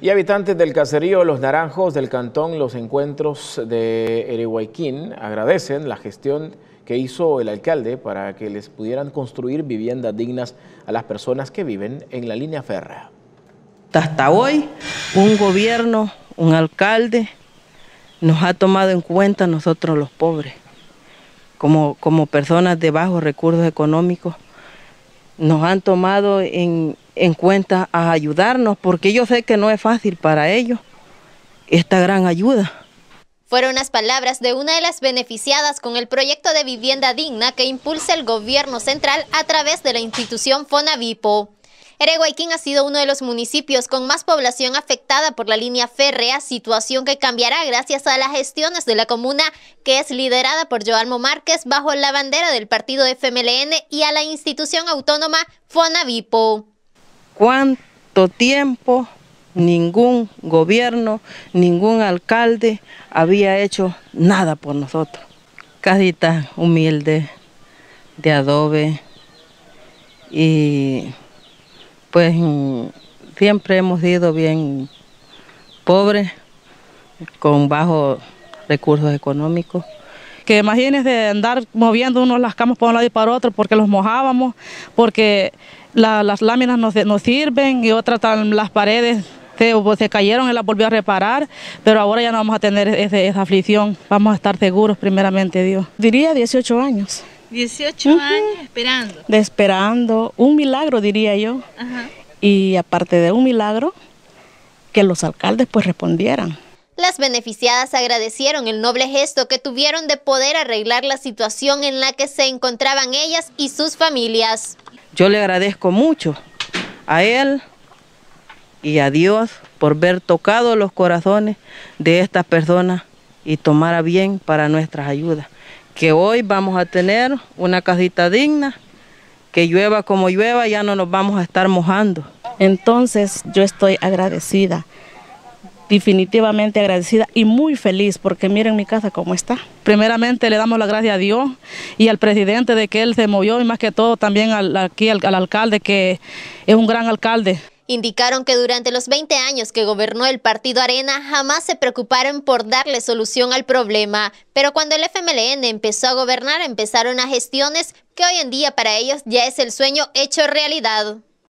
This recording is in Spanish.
Y habitantes del caserío Los Naranjos del Cantón Los Encuentros de Erihuayquín, agradecen la gestión que hizo el alcalde para que les pudieran construir viviendas dignas a las personas que viven en la línea férrea. Hasta hoy, un gobierno, un alcalde, nos ha tomado en cuenta nosotros los pobres, como, como personas de bajos recursos económicos nos han tomado en, cuenta a ayudarnos, porque yo sé que no es fácil para ellos esta gran ayuda. Fueron las palabras de una de las beneficiadas con el proyecto de vivienda digna que impulsa el gobierno central a través de la institución Fonavipo. Ereguayquín ha sido uno de los municipios con más población afectada por la línea férrea, situación que cambiará gracias a las gestiones de la comuna, que es liderada por Joalmo Márquez bajo la bandera del partido FMLN y a la institución autónoma Fonavipo. ¿Cuánto tiempo ningún gobierno, ningún alcalde había hecho nada por nosotros? Casitas humilde de adobe y pues mm, siempre hemos sido bien pobres, con bajos recursos económicos. Que de andar moviendo unos las camas para un lado y para otro porque los mojábamos, porque las láminas no, sirven y otras las paredes se, cayeron, y las volvió a reparar, pero ahora ya no vamos a tener esa aflicción, vamos a estar seguros primeramente Dios. Diría 18 años. 18 años esperando. De esperando, un milagro diría yo. Y aparte de un milagro, que los alcaldes pues respondieran. Las beneficiadas agradecieron el noble gesto que tuvieron de poder arreglar la situación en la que se encontraban ellas y sus familias. Yo le agradezco mucho a él y a Dios por ver tocado los corazones de estas personas y tomar a bien para nuestras ayudas que hoy vamos a tener una casita digna, que llueva como llueva, ya no nos vamos a estar mojando. Entonces yo estoy agradecida, definitivamente agradecida y muy feliz porque miren mi casa cómo está. Primeramente le damos la gracias a Dios y al presidente de que él se movió y más que todo también aquí al alcalde que es un gran alcalde. Indicaron que durante los 20 años que gobernó el partido Arena jamás se preocuparon por darle solución al problema, pero cuando el FMLN empezó a gobernar empezaron a gestiones que hoy en día para ellos ya es el sueño hecho realidad.